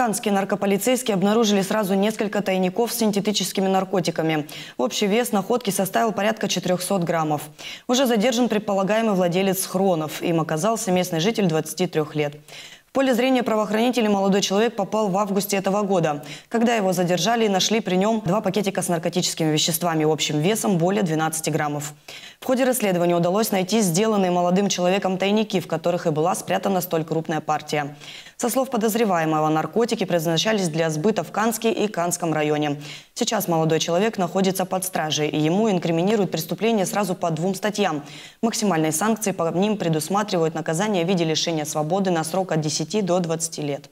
Канске наркополицейские обнаружили сразу несколько тайников с синтетическими наркотиками. Общий вес находки составил порядка 400 граммов. Уже задержан предполагаемый владелец хронов. Им оказался местный житель 23 лет. В поле зрения правоохранителей молодой человек попал в августе этого года, когда его задержали и нашли при нем два пакетика с наркотическими веществами общим весом более 12 граммов. В ходе расследования удалось найти сделанные молодым человеком тайники, в которых и была спрятана столь крупная партия. Со слов подозреваемого, наркотики предназначались для сбыта в Канске и Канском районе. Сейчас молодой человек находится под стражей, и ему инкриминируют преступление сразу по двум статьям. Максимальные санкции по ним предусматривают наказание в виде лишения свободы на срок от 10 до 20 лет.